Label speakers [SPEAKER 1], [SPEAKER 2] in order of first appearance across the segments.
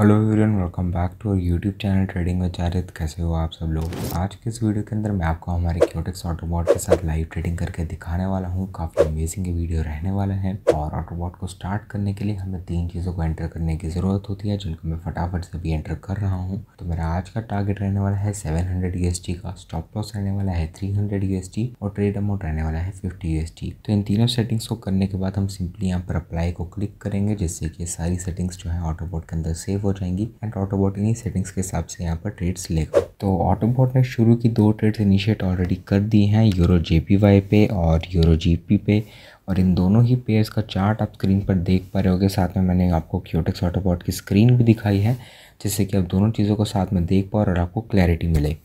[SPEAKER 1] hello everyone welcome back to our YouTube channel trading में चारित कैसे हो आप सब लोग आज के इस वीडियो के अंदर मैं आपको हमारे क्योटिक्स ऑटोबॉट के साथ लाइव ट्रेडिंग करके दिखाने वाला हूँ काफ़ी अमेजिंग ये वीडियो रहने वाला है और ऑटोबॉट को स्टार्ट करने के लिए हमें तीन चीज़ों को एंटर करने की ज़रूरत होती है जिनको मैं फटाफट से भी एंटर कर रहा हूँ तो मेरा आज का टारगेट रहने वाला है सेवन हंड्रेड का स्टॉप लॉस रहने वाला है थ्री हंड्रेड और ट्रेड अमाउंट रहने वाला है फिफ्टी यू तो इन तीनों सेटिंग्स को करने के बाद हम सिंपली यहाँ पर अप्लाई को क्लिक करेंगे जिससे कि सारी सेटिंग्स जो है ऑटोबॉट के अंदर सेव हो जाएंगी एंड ऑटोबॉट इन्हीं सेटिंग्स के हिसाब से यहाँ पर ट्रेड्स लेगा तो ऑटोबॉट ने शुरू की दो ट्रेड्स इनिशिएट ऑलरेडी कर दी हैं यूरो जे पे और यूरो जी पे और इन दोनों ही पेयर्स का चार्ट आप स्क्रीन पर देख पा रहे होगे साथ में मैंने आपको क्योटेक्स ऑटोबॉट की स्क्रीन भी दिखाई है जिससे कि आप दोनों चीज़ों को साथ में देख पाओ और आपको क्लैरिटी मिले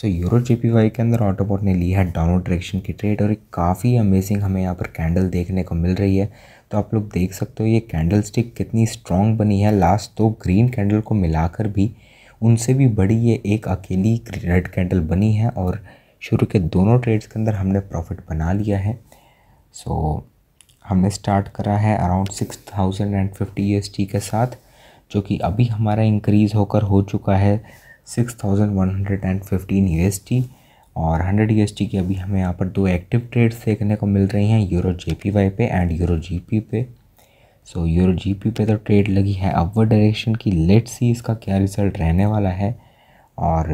[SPEAKER 1] सो यूरो जे के अंदर ऑटोबॉट ने लिया है डाउनलोड डायरेक्शन की ट्रेड और एक काफ़ी अमेजिंग हमें यहाँ पर कैंडल देखने को मिल रही है तो आप लोग देख सकते हो ये कैंडल स्टिक कितनी स्ट्रॉन्ग बनी है लास्ट दो तो ग्रीन कैंडल को मिलाकर भी उनसे भी बड़ी ये एक अकेली रेड कैंडल बनी है और शुरू के दोनों ट्रेड्स के अंदर हमने प्रॉफिट बना लिया है सो so, हमने स्टार्ट करा है around six thousand and fifty S T के साथ जो कि अभी हमारा इंक्रीज़ होकर हो चुका है six thousand one hundred and fifteen U S T और 100 ई की अभी हमें यहाँ पर दो एक्टिव ट्रेड्स देखने को मिल रही हैं यूरो जे पे एंड यूरो जी पे सो यूरो जी पे तो ट्रेड लगी है अपवर डायरेक्शन की लेट सी इसका क्या रिजल्ट रहने वाला है और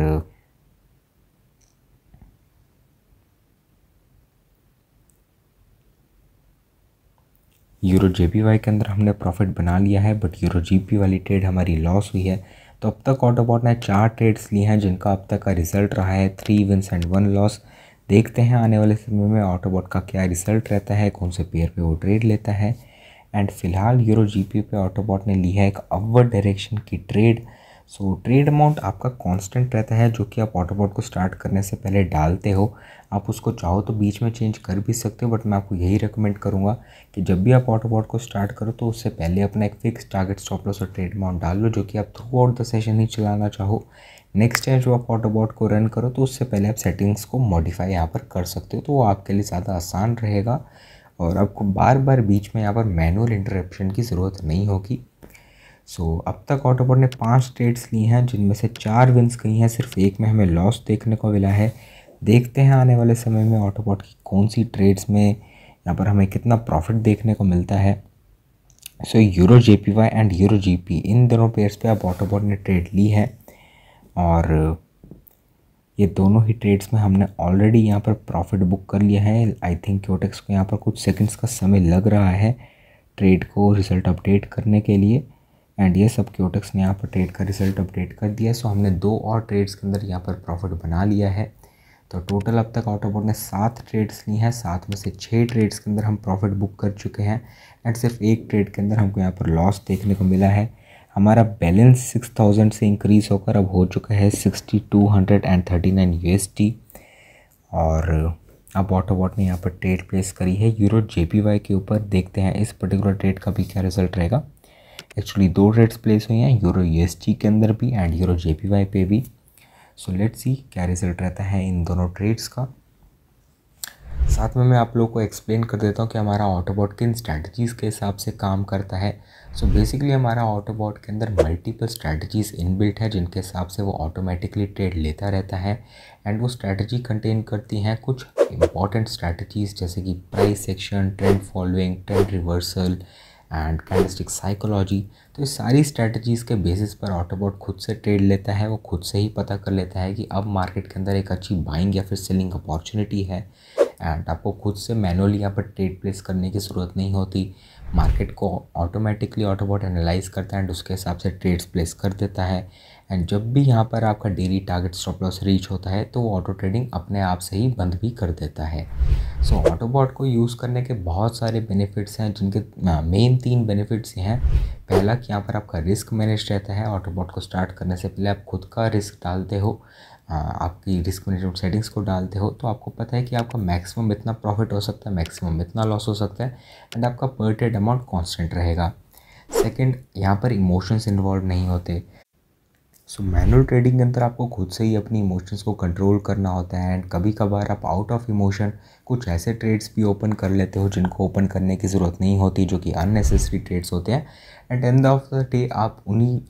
[SPEAKER 1] यूरो जे के अंदर हमने प्रॉफिट बना लिया है बट यूरो जी वाली ट्रेड हमारी लॉस हुई है तो अब तक ऑटोबॉट ने चार ट्रेड्स ली हैं जिनका अब तक का रिजल्ट रहा है three wins and one loss देखते हैं आने वाले समय में ऑटोबॉट का क्या रिजल्ट रहता है कौन से पेयर पे वो ट्रेड लेता है एंड फिलहाल यूरो जीपी पे ऑटोबॉट ने ली है एक अवर डायरेक्शन की ट्रेड सो ट्रेड अमाउंट आपका कांस्टेंट रहता है जो कि आप वाटर बॉट को स्टार्ट करने से पहले डालते हो आप उसको चाहो तो बीच में चेंज कर भी सकते हो बट मैं आपको यही रिकमेंड करूँगा कि जब भी आप वाटर बॉट को स्टार्ट करो तो उससे पहले अपना एक फिक्स टारगेट स्टॉप लॉस और ट्रेड अमाउंट डाल लो जो कि आप थ्रू आउट द सेशन ही चलाना चाहो नेक्स्ट टाइम जो आप वाटर बॉट को रन करो तो उससे पहले आप सेटिंग्स को मॉडिफाई यहाँ पर कर सकते हो तो वो आपके लिए ज़्यादा आसान रहेगा और आपको बार बार बीच में यहाँ पर मैनुअल इंटरप्शन की ज़रूरत नहीं होगी सो so, अब तक ऑटोपॉट ने पांच स्टेट्स ली हैं जिनमें से चार विन्स गई हैं सिर्फ एक में हमें लॉस देखने को मिला है देखते हैं आने वाले समय में ऑटोपॉट की कौन सी ट्रेड्स में यहाँ पर हमें कितना प्रॉफिट देखने को मिलता है so euro J P Y and euro G P इन दोनों पेयर्स पे अब ऑटोबॉट ने ट्रेड ली है और ये दोनों ही ट्रेड्स में हमने ऑलरेडी यहाँ पर प्रॉफिट बुक कर लिया है आई थिंक क्योटेक्स को यहाँ पर कुछ सेकंड्स का समय लग रहा है ट्रेड को रिजल्ट अपडेट करने के लिए एंड ये सब क्योटक्स ने यहाँ पर ट्रेड का रिजल्ट अपडेट कर दिया सो हमने दो और ट्रेड्स के अंदर यहाँ पर प्रॉफिट बना लिया है तो टोटल अब तक ऑटोबोर्ड ने सात ट्रेड्स ली हैं सात में से छः ट्रेड्स के अंदर हम प्रॉफिट बुक कर चुके हैं एंड सिर्फ एक ट्रेड के अंदर हमको यहाँ पर लॉस देखने को मिला है हमारा बैलेंस सिक्स थाउजेंड से इंक्रीज़ होकर अब हो चुका है sixty two hundred and thirty nine U S T और अब ऑटोबॉट ने यहाँ पर ट्रेड प्लेस करी है यूरो जे पी वाई के ऊपर देखते हैं इस पर्टिकुलर ट्रेड का भी क्या रिजल्ट रहेगा एक्चुअली दो रेट्स प्लेस हुई हैं यूरो यू e के अंदर भी एंड यूरो जे पे भी सो लेट्स सी क्या रिजल्ट रहता है इन दोनों ट्रेड्स का साथ में मैं आप लोग को एक्सप्लेन कर देता हूँ कि हमारा ऑटोबॉट किन स्ट्रैटजीज़ के हिसाब से काम करता है सो so बेसिकली हमारा ऑटोबॉट के अंदर मल्टीपल स्ट्रैटजीज़ इनबिल्ट है जिनके हिसाब से वो ऑटोमेटिकली ट्रेड लेता रहता है एंड वो स्ट्रैटजी कंटेन करती हैं कुछ इंपॉर्टेंट स्ट्रैटजीज़ जैसे कि price section trend following trend reversal and candlestick psychology तो ये सारी स्ट्रैटेजीज़ के बेसिस पर ऑटोबॉट खुद से ट्रेड लेता है वो खुद से ही पता कर लेता है कि अब मार्केट के अंदर एक अच्छी बाइंग या फिर सेलिंग अपॉर्चुनिटी है एंड आपको खुद से मैनुअली यहाँ पर ट्रेड प्लेस करने की ज़रूरत नहीं होती मार्केट को ऑटोमेटिकली ऑटोबोट एनालाइज करता है एंड उसके हिसाब से ट्रेड्स प्लेस कर देता है एंड जब भी यहाँ पर आपका daily target stop loss reach होता है तो वो ऑटो ट्रेडिंग अपने आप से ही बंद भी कर देता है सो ऑटोबॉट को यूज़ करने के बहुत सारे बेनिफिट्स हैं जिनके मेन तीन बेनिफिट्स ये हैं पहला कि यहाँ पर आपका रिस्क मैनेज रहता है ऑटोबॉट को स्टार्ट करने से पहले आप खुद का रिस्क डालते हो आपकी रिस्क मैनेजमेंट सेटिंग्स को डालते हो तो आपको पता है कि आपका मैक्सिमम इतना प्रॉफिट हो सकता है मैक्सिमम इतना लॉस हो सकता है एंड आपका पर डेड अमाउंट कॉन्स्टेंट रहेगा सेकेंड यहाँ पर इमोशंस इन्वॉल्व नहीं होते सो मैनुअल ट्रेडिंग के अंदर आपको खुद से ही अपनी इमोशंस को कंट्रोल करना होता है एंड कभी कभार आप आउट ऑफ इमोशन कुछ ऐसे ट्रेड्स भी ओपन कर लेते हो जिनको ओपन करने की ज़रूरत नहीं होती जो कि अननेसेसरी ट्रेड्स होते हैं and end of the day आप उन्हीं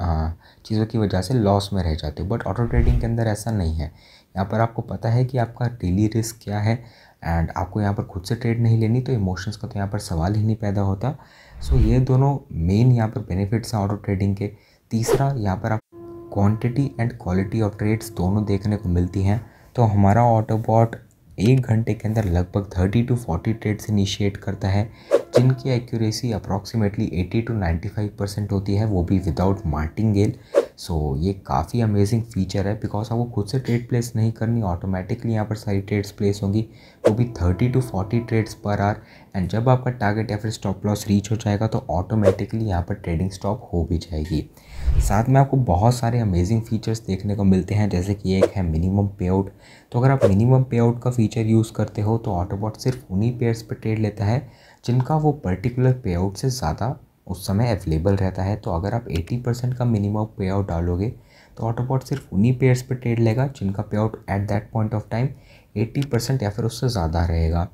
[SPEAKER 1] चीज़ों की वजह से लॉस में रह जाते हो बट ऑटो ट्रेडिंग के अंदर ऐसा नहीं है यहाँ पर आपको पता है कि आपका डेली रिस्क क्या है एंड आपको यहाँ पर खुद से ट्रेड नहीं लेनी तो इमोशंस का तो यहाँ पर सवाल ही नहीं पैदा होता सो so, ये दोनों मेन यहाँ पर बेनिफिट्स हैं ऑटो ट्रेडिंग के तीसरा यहाँ पर आप quantity and quality of trades दोनों देखने को मिलती हैं तो हमारा ऑटोबॉट एक घंटे के अंदर लगभग 30 टू 40 ट्रेड्स इनिशिएट करता है जिनकी एक्यूरेसी अप्रॉक्सीमेटली 80 टू 95 परसेंट होती है वो भी विदाउट मार्टिंगेल सो ये काफ़ी अमेजिंग फीचर है बिकॉज आपको खुद से ट्रेड प्लेस नहीं करनी ऑटोमेटिकली यहाँ पर सारी ट्रेड्स प्लेस होंगी वो भी थर्टी टू फोर्टी ट्रेड्स पर आर एंड जब आपका टारगेट या फिर स्टॉप लॉस रीच हो जाएगा तो ऑटोमेटिकली यहाँ पर ट्रेडिंग स्टॉप हो भी जाएगी साथ में आपको बहुत सारे अमेजिंग फीचर्स देखने को मिलते हैं जैसे कि एक है मिनिमम पे आउट तो अगर आप मिनिमम पे आउट का फीचर यूज़ करते हो तो ऑटोबॉट सिर्फ उन्हीं पेयर्स पर पे ट्रेड लेता है जिनका वो पर्टिकुलर पे आउट से ज़्यादा उस समय अवेलेबल रहता है तो अगर आप 80 परसेंट का मिनिमम पे आउट डालोगे तो ऑटोबॉट सिर्फ उन्हीं पेयर्स पर पे ट्रेड लेगा जिनका pay out at that point of time 80 percent या फिर उससे ज़्यादा रहेगा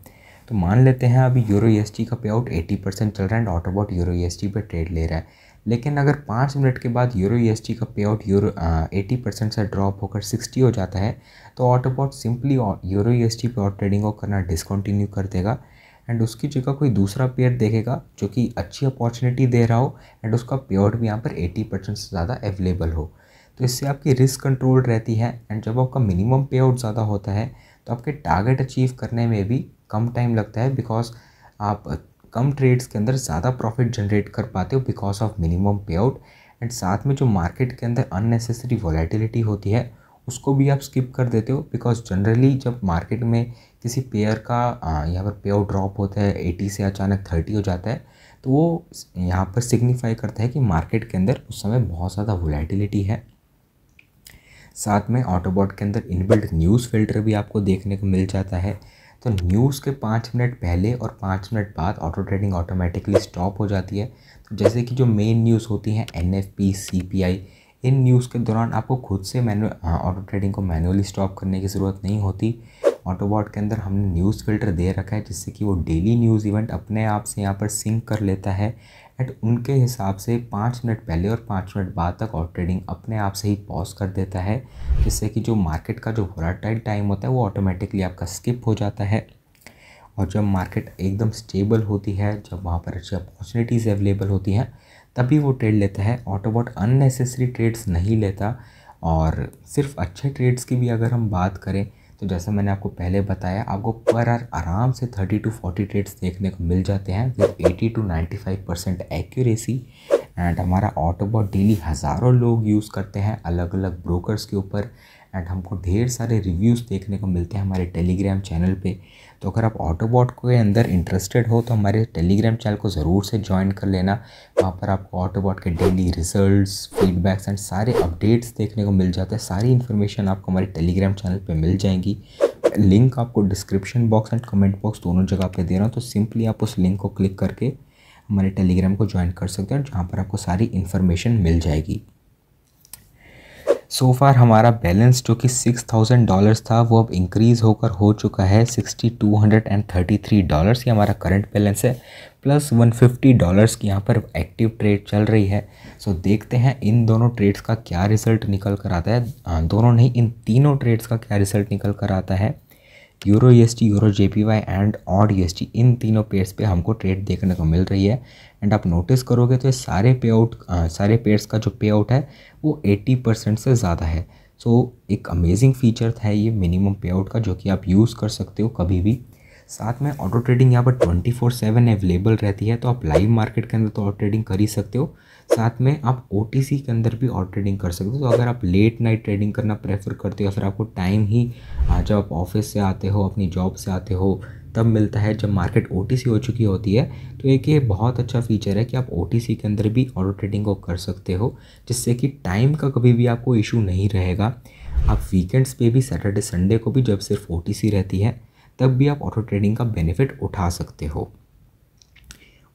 [SPEAKER 1] तो मान लेते हैं अभी यूरो ई e का पे आउट एटी परसेंट चल रहा है एंड ऑटोबॉट यूरो ई पर ट्रेड ले रहा है लेकिन अगर पाँच मिनट के बाद यूरो ई e का pay out euro eighty percent से ड्रॉप होकर सिक्सटी हो जाता है तो ऑटोबॉट सिंपली यूरो टी पे आउट ट्रेडिंग को करना डिसकंटिन्यू कर देगा एंड उसकी जगह कोई दूसरा पेयर देखेगा जो कि अच्छी अपॉर्चुनिटी दे रहा हो एंड उसका पे आउट भी यहाँ पर एटी परसेंट से ज़्यादा अवेलेबल हो तो इससे आपकी रिस्क कंट्रोल रहती है एंड जब आपका मिनिमम पे आउट ज़्यादा होता है तो आपके टारगेट अचीव करने में भी कम टाइम लगता है बिकॉज आप कम ट्रेड्स के अंदर ज़्यादा प्रॉफिट जनरेट कर पाते हो because of minimum pay out and साथ में जो मार्केट के अंदर अननेसेसरी वॉलेटिलिटी होती है उसको भी आप स्किप कर देते हो बिकॉज जनरली जब मार्केट में किसी पेयर का यहाँ पर पे आउट ड्रॉप होता है एटी से अचानक थर्टी हो जाता है तो वो यहाँ पर सिग्निफाई करता है कि मार्केट के अंदर उस समय बहुत ज़्यादा वोलेटिलिटी है साथ में ऑटोबॉट के अंदर इनबिल्ट न्यूज़ फिल्टर भी आपको देखने को मिल जाता है तो न्यूज़ के पाँच मिनट पहले और पाँच मिनट बाद ऑटो ट्रेडिंग ऑटोमेटिकली स्टॉप हो जाती है तो जैसे कि जो मेन न्यूज़ होती हैं N F P C P I इन न्यूज़ के दौरान आपको खुद से मैनु ऑटो हाँ, ट्रेडिंग को मैनुअली स्टॉप करने की ज़रूरत नहीं होती ऑटोबॉट के अंदर हमने न्यूज़ फिल्टर दे रखा है जिससे कि वो डेली न्यूज़ इवेंट अपने आप से यहाँ पर सिंक कर लेता है एट उनके हिसाब से पाँच मिनट पहले और पाँच मिनट बाद तक और ट्रेडिंग अपने आप से ही पॉज कर देता है जिससे कि जो मार्केट का जो वोलाटाइल टाइम होता है वो ऑटोमेटिकली आपका स्किप हो जाता है और जब मार्केट एकदम स्टेबल होती है जब वहाँ पर अच्छी अपॉर्चुनिटीज़ अवेलेबल होती हैं तभी वो ट्रेड लेता है ऑटोबॉट अननेसेसरी ट्रेड्स नहीं लेता और सिर्फ अच्छे ट्रेड्स की भी अगर हम बात करें तो जैसा मैंने आपको पहले बताया आपको पर आर आराम से 30 टू 40 ट्रेड्स देखने को मिल जाते हैं with 80 to 95 percent accuracy and हमारा ऑटोबॉट डेली हज़ारों लोग यूज़ करते हैं अलग अलग ब्रोकर्स के ऊपर एंड हमको ढेर सारे रिव्यूज़ देखने को मिलते हैं हमारे टेलीग्राम चैनल पे तो अगर आप ऑटोबॉट के अंदर इंटरेस्टेड हो तो हमारे टेलीग्राम चैनल को ज़रूर से ज्वाइन कर लेना वहाँ पर आपको ऑटोबॉट के डेली रिजल्ट्स फीडबैक्स एंड सारे अपडेट्स देखने को मिल जाते हैं सारी इन्फॉर्मेशन आपको हमारे टेलीग्राम चैनल पर मिल जाएंगी लिंक आपको description box and comment box दोनों जगह पर दे रहा हूँ तो सिंपली आप उस लिंक को क्लिक करके हमारे टेलीग्राम को ज्वाइन कर सकते हैं जहाँ पर आपको सारी इन्फॉर्मेशन मिल जाएगी सो so फार हमारा बैलेंस जो कि सिक्स थाउजेंड डॉलर्स था वो अब इंक्रीज़ होकर हो चुका है sixty two hundred and thirty three dollars ये हमारा करंट बैलेंस है प्लस वन फिफ्टी डॉलर्स की यहाँ पर एक्टिव ट्रेड चल रही है सो so देखते हैं इन दोनों ट्रेड्स का क्या रिजल्ट निकल कर आता है हाँ, दोनों नहीं इन तीनों ट्रेड्स का क्या रिजल्ट निकल कर आता है euro S T euro J P Y and AUD U S T इन तीनों पेयर्स पे हमको ट्रेड देखने को मिल रही है एंड आप नोटिस करोगे तो ये सारे पे आउट सारे पेयर्स का जो पे आउट है वो 80 परसेंट से ज़्यादा है सो so, एक अमेजिंग फीचर था ये मिनिमम पे आउट का जो कि आप यूज़ कर सकते हो कभी भी साथ में ऑटो ट्रेडिंग यहाँ पर ट्वेंटी फोर सेवन अवेलेबल रहती है तो आप लाइव मार्केट के अंदर तो ऑटो ट्रेडिंग कर ही सकते हो साथ में आप ओ के अंदर भी और ट्रेडिंग कर सकते हो तो अगर आप लेट नाइट ट्रेडिंग करना प्रेफर करते हो या फिर आपको टाइम ही जब आप ऑफिस से आते हो अपनी जॉब से आते हो तब मिलता है जब मार्केट ओ हो चुकी होती है तो एक ये बहुत अच्छा फीचर है कि आप ओ के अंदर भी ऑटो ट्रेडिंग को कर सकते हो जिससे कि टाइम का कभी भी आपको इशू नहीं रहेगा आप वीकेंड्स पे भी सैटरडे संडे को भी जब सिर्फ ओ रहती है तब भी आप ऑटो ट्रेडिंग का बेनिफिट उठा सकते हो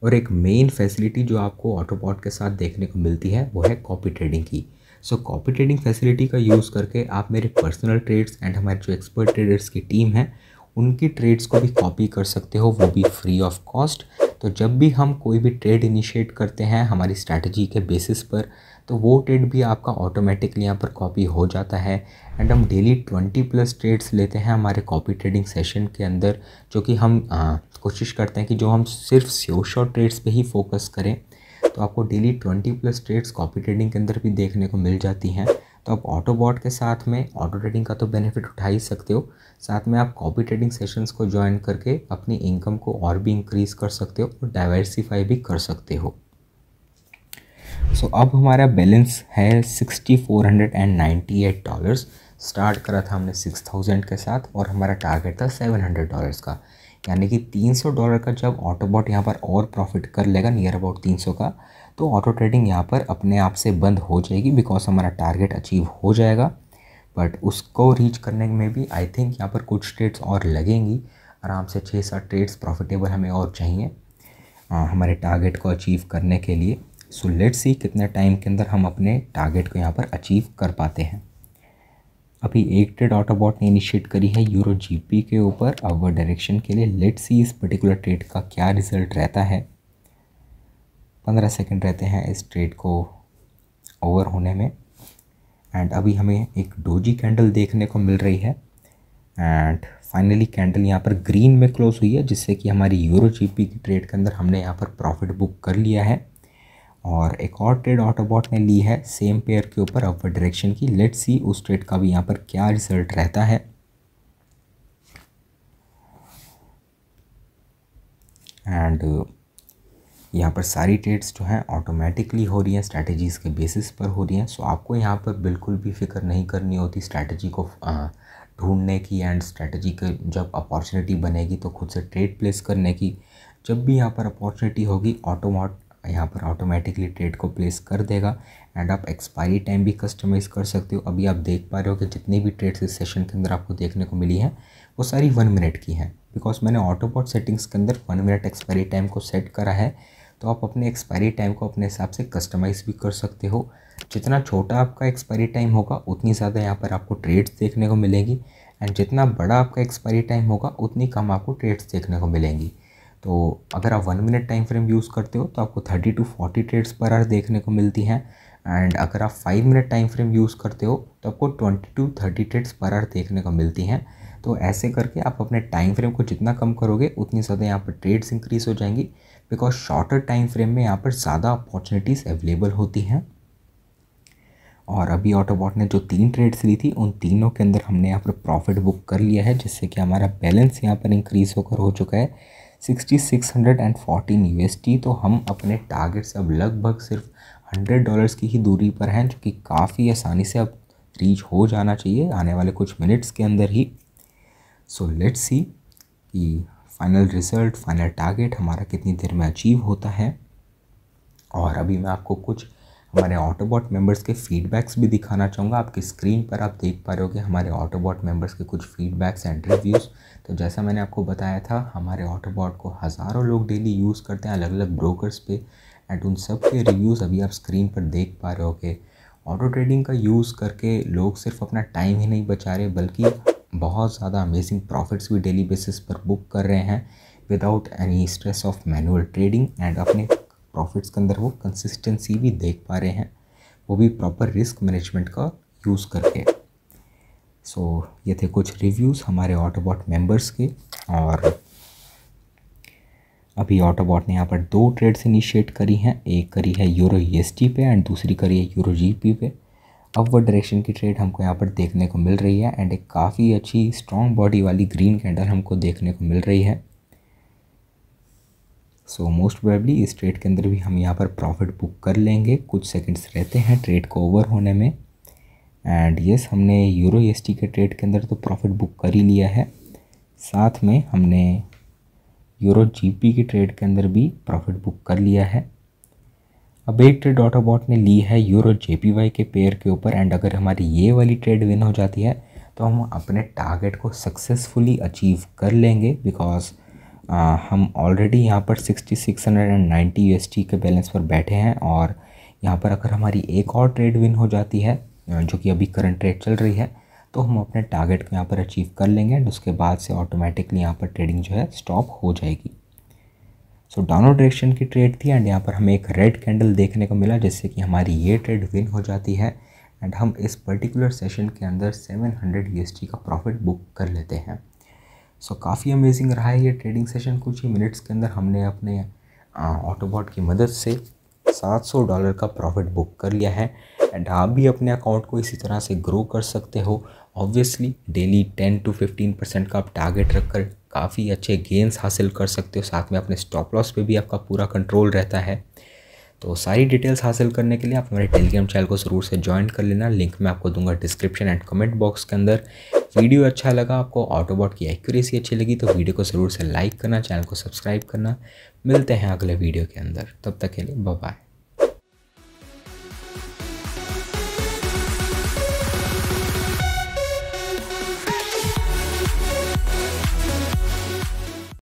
[SPEAKER 1] और एक मेन फैसिलिटी जो आपको ऑटोपॉट के साथ देखने को मिलती है वो है कॉपी ट्रेडिंग की सो कॉपी ट्रेडिंग फैसिलिटी का यूज़ करके आप मेरे पर्सनल ट्रेड्स एंड हमारे जो एक्सपर्ट ट्रेडर्स की टीम है उनकी ट्रेड्स को भी कॉपी कर सकते हो वो भी फ्री ऑफ कॉस्ट तो जब भी हम कोई भी ट्रेड इनिशिएट करते हैं हमारी स्ट्रैटेजी के बेसिस पर तो वो ट्रेड भी आपका ऑटोमेटिकली यहाँ पर कॉपी हो जाता है एंड हम डेली ट्वेंटी प्लस ट्रेड्स लेते हैं हमारे कॉपी ट्रेडिंग सेशन के अंदर जो कि हम हाँ, कोशिश करते हैं कि जो हम सिर्फ श्योर शॉर्ट ट्रेड्स पे ही फोकस करें तो आपको daily twenty plus trades copy trading के अंदर भी देखने को मिल जाती हैं तो आप ऑटो बॉट के साथ में ऑटो ट्रेडिंग का तो बेनिफिट उठा ही सकते हो साथ में आप कॉपी ट्रेडिंग सेशंस को ज्वाइन करके अपनी इनकम को और भी इंक्रीज़ कर सकते हो और डाइवर्सीफाई भी कर सकते हो सो so, अब हमारा बैलेंस है sixty four hundred and ninety eight dollars start करा था हमने सिक्स थाउजेंड के साथ और हमारा टारगेट था सेवन हंड्रेड डॉलर्स का यानी कि 300 डॉलर का जब ऑटोबॉट यहाँ पर और प्रॉफिट कर लेगा नियर अबाउट 300 का तो ऑटो ट्रेडिंग यहाँ पर अपने आप से बंद हो जाएगी बिकॉज हमारा टारगेट अचीव हो जाएगा बट उसको रीच करने में भी आई थिंक यहाँ पर कुछ ट्रेड्स और लगेंगी आराम से छः सात ट्रेड्स प्रॉफिटेबल हमें और चाहिए आ, हमारे टारगेट को अचीव करने के लिए सो लेट्स सी कितने टाइम के अंदर हम अपने टारगेट को यहाँ पर अचीव कर पाते हैं अभी एक ट्रेड ऑटोबॉट ने इनिशिएट करी है यूरो जीपी के ऊपर अवर डायरेक्शन के लिए लेट सी इस पर्टिकुलर ट्रेड का क्या रिजल्ट रहता है पंद्रह सेकंड रहते हैं इस ट्रेड को ओवर होने में एंड अभी हमें एक डोजी कैंडल देखने को मिल रही है एंड फाइनली कैंडल यहाँ पर ग्रीन में क्लोज हुई है जिससे कि हमारी यूरो जी की ट्रेड के अंदर हमने यहाँ पर प्रॉफिट बुक कर लिया है और एक और ट्रेड ऑटोबॉट ने ली है सेम पेयर के ऊपर अपवर्ड डायरेक्शन की लेट सी उस ट्रेड का भी यहाँ पर क्या रिजल्ट रहता है एंड यहाँ पर सारी ट्रेड्स जो हैं ऑटोमेटिकली हो रही हैं स्ट्रैटेजीज़ के बेसिस पर हो रही हैं सो आपको यहाँ पर बिल्कुल भी फिक्र नहीं करनी होती स्ट्रैटेजी को ढूंढने की एंड स्ट्रैटेजी के जब अपॉर्चुनिटी बनेगी तो खुद से ट्रेड प्लेस करने की जब भी यहाँ पर अपॉर्चुनिटी होगी ऑटोमॉट यहाँ पर ऑटोमेटिकली ट्रेड को प्लेस कर देगा एंड आप एक्सपायरी टाइम भी कस्टमाइज़ कर सकते हो अभी आप देख पा रहे हो कि जितनी भी ट्रेड्स इस सेशन के अंदर आपको देखने को मिली हैं वो सारी वन मिनट की हैं बिकॉज मैंने ऑटोपॉट सेटिंग्स के अंदर वन मिनट एक्सपायरी टाइम को सेट करा है तो आप अपने एक्सपायरी टाइम को अपने हिसाब से कस्टमाइज़ भी कर सकते हो जितना छोटा आपका एक्सपायरी टाइम होगा उतनी ज़्यादा यहाँ पर आपको ट्रेड्स देखने को मिलेंगी एंड जितना बड़ा आपका एक्सपायरी टाइम होगा उतनी कम आपको ट्रेड्स देखने को मिलेंगी तो अगर आप one minute time frame use करते हो तो आपको थर्टी टू फोर्टी ट्रेड्स पर आर देखने को मिलती हैं एंड अगर आप five minute time frame use करते हो तो आपको ट्वेंटी टू थर्टी ट्रेड्स पर आर देखने को मिलती हैं तो ऐसे करके आप अपने टाइम फ्रेम को जितना कम करोगे उतनी ज़्यादा यहाँ पर ट्रेड्स इंक्रीज़ हो जाएंगी बिकॉज शॉर्टर टाइम फ्रेम में यहाँ पर ज़्यादा अपॉर्चुनिटीज़ अवेलेबल होती हैं और अभी ऑटोबॉट ने जो तीन ट्रेड्स ली थी उन तीनों के अंदर हमने यहाँ पर प्रॉफिट बुक कर लिया है जिससे कि हमारा बैलेंस यहाँ पर इंक्रीज़ होकर हो चुका है सिक्सटी सिक्स हंड्रेड एंड तो हम अपने टारगेट से अब लगभग सिर्फ हंड्रेड डॉलर्स की ही दूरी पर हैं जो कि काफ़ी आसानी से अब रीच हो जाना चाहिए आने वाले कुछ मिनट्स के अंदर ही सो लेट्स सी कि फाइनल रिज़ल्ट फाइनल टारगेट हमारा कितनी देर में अचीव होता है और अभी मैं आपको कुछ हमारे ऑटोबॉट मेंबर्स के फीडबैक्स भी दिखाना चाहूँगा आपकी स्क्रीन पर आप देख पा रहे हो कि हमारे ऑटोबॉट मेंबर्स के कुछ फीडबैक्स एंड रिव्यूज़ तो जैसा मैंने आपको बताया था हमारे ऑटोबॉट को हज़ारों लोग डेली यूज़ करते हैं अलग अलग ब्रोकर्स पे एंड उन सब के रिव्यूज़ अभी आप स्क्रीन पर देख पा रहे हो कि ऑटो ट्रेडिंग का यूज़ करके लोग सिर्फ अपना टाइम ही नहीं बचा रहे बल्कि बहुत ज़्यादा अमेजिंग प्रॉफिट्स भी डेली बेसिस पर बुक कर रहे हैं without any stress of manual trading and अपने प्रॉफिट्स के अंदर वो कंसिस्टेंसी भी देख पा रहे हैं वो भी प्रॉपर रिस्क मैनेजमेंट का यूज़ करके सो so, ये थे कुछ रिव्यूज़ हमारे ऑटोबॉट मेंबर्स के और अभी ऑटोबॉट ने यहाँ पर दो ट्रेड्स इनिशिएट करी हैं एक करी है यूरो टी e पे एंड दूसरी करी है यूरो जी पे अपवर्ड डायरेक्शन की ट्रेड हमको यहाँ पर देखने को मिल रही है एंड एक काफ़ी अच्छी स्ट्रॉन्ग बॉडी वाली ग्रीन कैंडल हमको देखने को मिल रही है सो मोस्ट प्रोबेबली इस ट्रेड के अंदर भी हम यहाँ पर प्रॉफिट बुक कर लेंगे कुछ सेकंड्स रहते हैं ट्रेड को ओवर होने में एंड यस yes, हमने यूरो एस e के ट्रेड के अंदर तो प्रॉफिट बुक कर ही लिया है साथ में हमने यूरो जीपी के ट्रेड के अंदर भी प्रॉफिट बुक कर लिया है अब एक ट्रेड ऑटोबॉट ने ली है यूरो जे के पेयर के ऊपर एंड अगर हमारी ये वाली ट्रेड विन हो जाती है तो हम अपने टारगेट को सक्सेसफुली अचीव कर लेंगे बिकॉज आ, हम ऑलरेडी यहाँ पर sixty six hundred and ninety यू के बैलेंस पर बैठे हैं और यहाँ पर अगर हमारी एक और ट्रेड विन हो जाती है जो कि अभी करंट ट्रेड चल रही है तो हम अपने टारगेट को यहाँ पर अचीव कर लेंगे एंड उसके बाद से ऑटोमेटिकली यहाँ पर ट्रेडिंग जो है स्टॉप हो जाएगी सो डाउनलोड डायरेक्शन की ट्रेड थी एंड यहाँ पर हमें एक रेड कैंडल देखने को मिला जिससे कि हमारी ये ट्रेड विन हो जाती है एंड हम इस पर्टिकुलर सेशन के अंदर सेवन हंड्रेड का प्रॉफिट बुक कर लेते हैं सो so, काफ़ी अमेजिंग रहा है ये ट्रेडिंग सेशन कुछ ही मिनट्स के अंदर हमने अपने ऑटोबॉट की मदद से 700 डॉलर का प्रॉफिट बुक कर लिया है एंड आप भी अपने अकाउंट को इसी तरह से ग्रो कर सकते हो ऑब्वियसली डेली 10 टू 15 परसेंट का आप टारगेट रखकर काफ़ी अच्छे गेंस हासिल कर सकते हो साथ में अपने स्टॉप लॉस पे भी आपका पूरा कंट्रोल रहता है तो सारी डिटेल्स हासिल करने के लिए आप हमारे टेलीग्राम चैनल को ज़रूर से ज्वाइन कर लेना लिंक मैं आपको दूंगा डिस्क्रिप्शन एंड कमेंट बॉक्स के अंदर वीडियो अच्छा लगा आपको ऑटोबॉट की एक्यूरेसी अच्छी लगी तो वीडियो को ज़रूर से लाइक करना चैनल को सब्सक्राइब करना मिलते हैं अगले वीडियो के अंदर तब तक के लिए बाय